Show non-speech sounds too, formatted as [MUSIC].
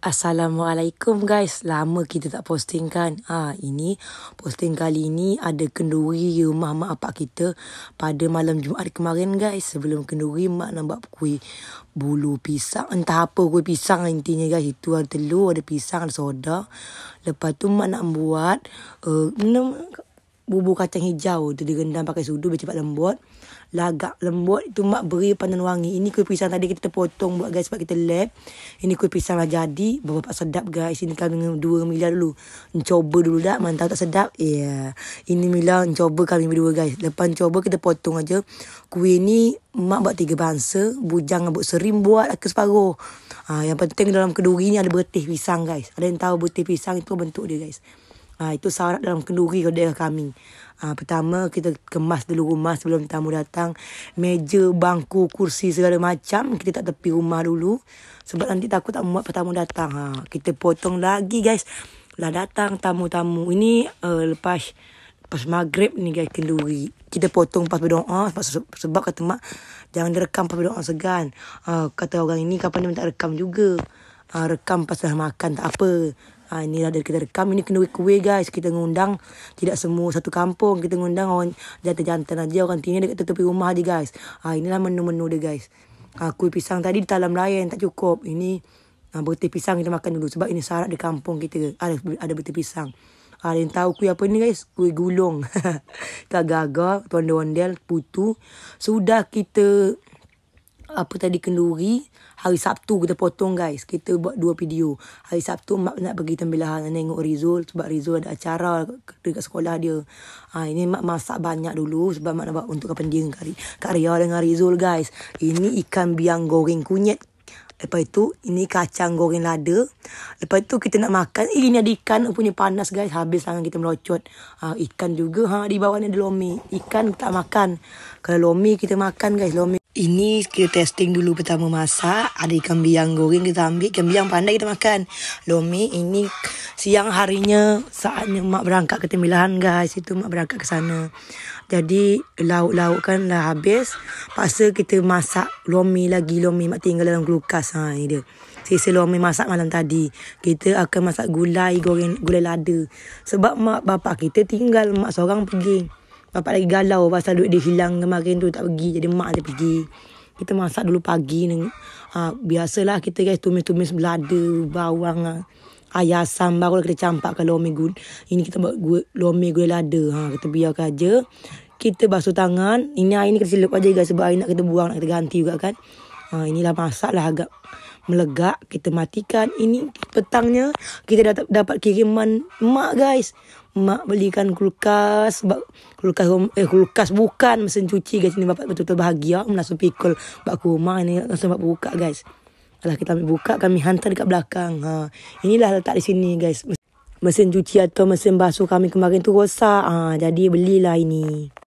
Assalamualaikum guys. Lama kita tak posting kan. Ha, ini posting kali ini ada kenduri rumah mak apak kita pada malam Jumaat kemarin guys. Sebelum kenduri mak nampak kuih bulu pisang. Entah apa kuih pisang intinya guys. Itu ada telur, ada pisang, ada soda. Lepas tu mak nak buat uh, bubur kacang hijau tu direndam pakai sudu biar cepat lembut. Lagak lembut tu mak beri pandan wangi. Ini kuih pisang tadi kita potong buat guys sebab kita lab. Ini kuih pisang lah jadi. bapa sedap guys. Ini kami dengan dua Mila dulu. Cuba dulu dah. Mana tak sedap. Ya. Yeah. Ini Mila cuba kami berdua guys. Lepas cuba kita potong aja. Kuih ni mak buat tiga bangsa. Bujang buat serim buat ke separuh. Ha, yang penting dalam keduri ni ada bertih pisang guys. Ada yang tahu bertih pisang itu bentuk dia guys. Ha, itu syarat dalam kenduri kalau daerah kami. Ha, pertama, kita kemas dulu rumah sebelum tamu datang. Meja, bangku, kursi segala macam. Kita tak tepi rumah dulu. Sebab nanti takut tak muat tamu datang. Ha, kita potong lagi guys. Lah datang tamu-tamu. Ini uh, lepas lepas maghrib ni guys kenduri. Kita potong pas berdoa. Sebab, sebab kata mak, jangan direkam pas berdoa segan. Uh, kata orang ini kapan dia minta rekam juga uh, rekam pasal makan tak apa. Ha, ah, ini dah kita rekam. Ini kena wake away guys. Kita mengundang tidak semua satu kampung. Kita mengundang orang jantan-jantan aja. Orang tinggal dekat tepi rumah aja guys. Ha, inilah menu-menu dia guys. Ha, kuih pisang tadi di talam lain tak cukup. Ini ha, berti pisang kita makan dulu. Sebab ini syarat di kampung kita. Ada, ada berti pisang. Ha, ada yang tahu kuih apa ni guys? Kuih gulung. [LAUGHS] Kak gagal Tuan tuan Del, Putu. Sudah kita apa tadi kenduri hari Sabtu kita potong guys kita buat dua video hari Sabtu mak nak pergi tembilahan nak tengok Rizul sebab Rizul ada acara dekat sekolah dia ha, ini mak masak banyak dulu sebab mak nak buat untuk kapan dia kari kari karya dengan Rizul guys ini ikan biang goreng kunyit Lepas itu, ini kacang goreng lada. Lepas itu, kita nak makan. Eh, ini ada ikan punya panas, guys. Habis tangan kita melocot. Ha, ikan juga. Ha, di bawah ni ada lomi. Ikan tak makan. Kalau lomi, kita makan, guys. Lomi. Ini kita testing dulu pertama masak. Ada ikan biang goreng kita ambil. Ikan biang pandai kita makan. Lomi ini siang harinya saatnya mak berangkat ke Tembilahan guys. Itu mak berangkat ke sana. Jadi lauk-lauk kan dah habis. Paksa kita masak lomi lagi. Lomi mak tinggal dalam kulkas. Ha, ini dia. Sisa lomi masak malam tadi. Kita akan masak gulai goreng gulai lada. Sebab mak bapak kita tinggal mak seorang pergi. Bapak lagi galau pasal duit dia hilang kemarin tu tak pergi. Jadi mak dia pergi. Kita masak dulu pagi ni. Ha, biasalah kita guys tumis-tumis belada, bawang, ayam, asam. Baru kita campak kalau lomi gula. Ini kita buat gue lomi gula lada. Ha, kita biarkan aja. Kita basuh tangan. Ini air ni kita silap aja guys. Sebab air nak kita buang, nak kita ganti juga kan. Ha, inilah masak lah agak melegak kita matikan ini petangnya kita dapat dapat kiriman mak guys mak belikan kulkas sebab kulkas eh kulkas bukan mesin cuci guys ini bapak betul-betul bahagia langsung pikul bapak ke rumah ini langsung bapak buka guys Alah kita ambil buka kami hantar dekat belakang ha. Inilah letak di sini guys Mesin cuci atau mesin basuh kami kemarin tu rosak ha, Jadi belilah ini